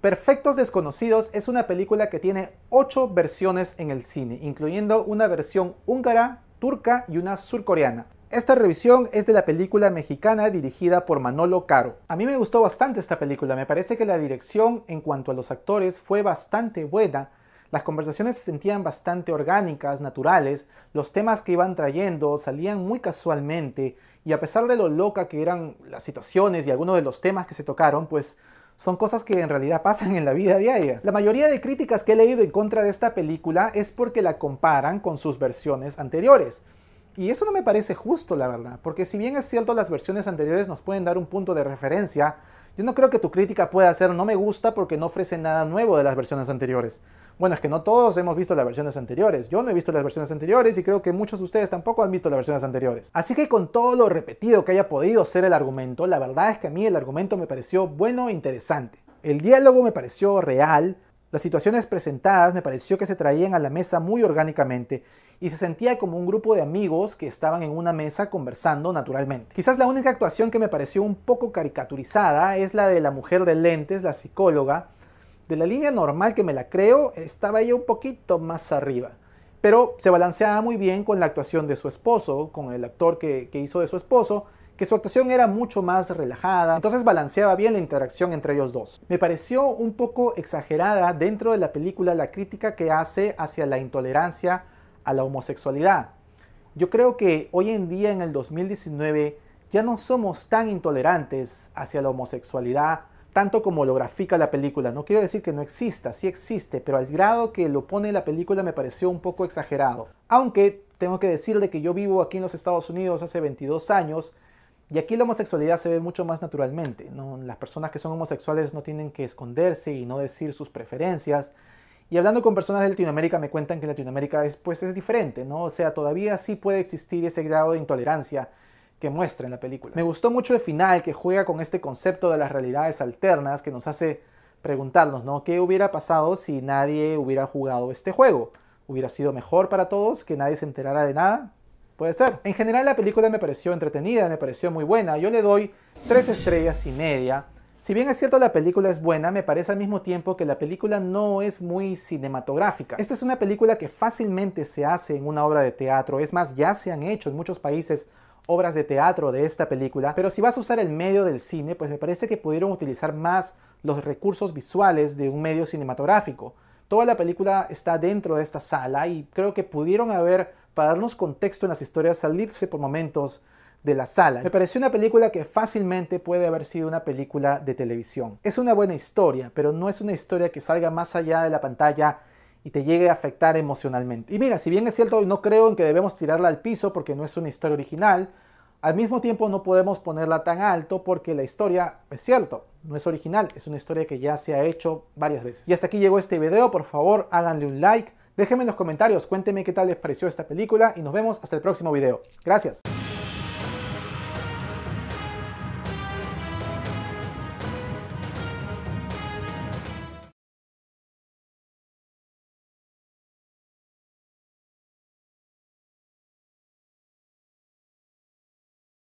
Perfectos Desconocidos es una película que tiene 8 versiones en el cine, incluyendo una versión húngara, turca y una surcoreana. Esta revisión es de la película mexicana dirigida por Manolo Caro. A mí me gustó bastante esta película, me parece que la dirección en cuanto a los actores fue bastante buena, las conversaciones se sentían bastante orgánicas, naturales, los temas que iban trayendo salían muy casualmente y a pesar de lo loca que eran las situaciones y algunos de los temas que se tocaron, pues son cosas que en realidad pasan en la vida diaria. La mayoría de críticas que he leído en contra de esta película es porque la comparan con sus versiones anteriores. Y eso no me parece justo, la verdad, porque si bien es cierto las versiones anteriores nos pueden dar un punto de referencia, yo no creo que tu crítica pueda ser no me gusta porque no ofrece nada nuevo de las versiones anteriores. Bueno, es que no todos hemos visto las versiones anteriores. Yo no he visto las versiones anteriores y creo que muchos de ustedes tampoco han visto las versiones anteriores. Así que con todo lo repetido que haya podido ser el argumento, la verdad es que a mí el argumento me pareció bueno e interesante. El diálogo me pareció real, las situaciones presentadas me pareció que se traían a la mesa muy orgánicamente y se sentía como un grupo de amigos que estaban en una mesa conversando naturalmente. Quizás la única actuación que me pareció un poco caricaturizada es la de la mujer de lentes, la psicóloga, de la línea normal que me la creo, estaba ella un poquito más arriba. Pero se balanceaba muy bien con la actuación de su esposo, con el actor que, hizo de su esposo, que su actuación era mucho más relajada, entonces balanceaba bien la interacción entre ellos dos. Me pareció un poco exagerada dentro de la película la crítica que hace hacia la intolerancia a la homosexualidad. Yo creo que hoy en día, en el 2019, ya no somos tan intolerantes hacia la homosexualidad tanto como lo grafica la película. No quiero decir que no exista, sí existe, pero al grado que lo pone la película me pareció un poco exagerado. Aunque tengo que decirle que yo vivo aquí en los Estados Unidos hace 22 años y aquí la homosexualidad se ve mucho más naturalmente. Las personas que son homosexuales no tienen que esconderse y no decir sus preferencias. Y hablando con personas de Latinoamérica me cuentan que Latinoamérica es, pues, es diferente, ¿no? O sea, todavía sí puede existir ese grado de intolerancia que muestra en la película. Me gustó mucho el final que juega con este concepto de las realidades alternas que nos hace preguntarnos, ¿no? ¿Qué hubiera pasado si nadie hubiera jugado este juego? ¿Hubiera sido mejor para todos que nadie se enterara de nada? Puede ser. En general la película me pareció entretenida, me pareció muy buena. Yo le doy tres estrellas y media. Si bien es cierto la película es buena, me parece al mismo tiempo que la película no es muy cinematográfica. Esta es una película que fácilmente se hace en una obra de teatro, es más, ya se han hecho en muchos países obras de teatro de esta película, pero si vas a usar el medio del cine, pues me parece que pudieron utilizar más los recursos visuales de un medio cinematográfico. Toda la película está dentro de esta sala y creo que pudieron haber, para darnos contexto en las historias, salirse por momentos de la sala. Me pareció una película que fácilmente puede haber sido una película de televisión. Es una buena historia, pero no es una historia que salga más allá de la pantalla y te llegue a afectar emocionalmente. Y mira, si bien es cierto, no creo en que debemos tirarla al piso porque no es una historia original, al mismo tiempo no podemos ponerla tan alto porque la historia, es cierto, no es original, es una historia que ya se ha hecho varias veces. Y hasta aquí llegó este video, por favor háganle un like, déjenme en los comentarios, cuéntenme qué tal les pareció esta película y nos vemos hasta el próximo video. Gracias.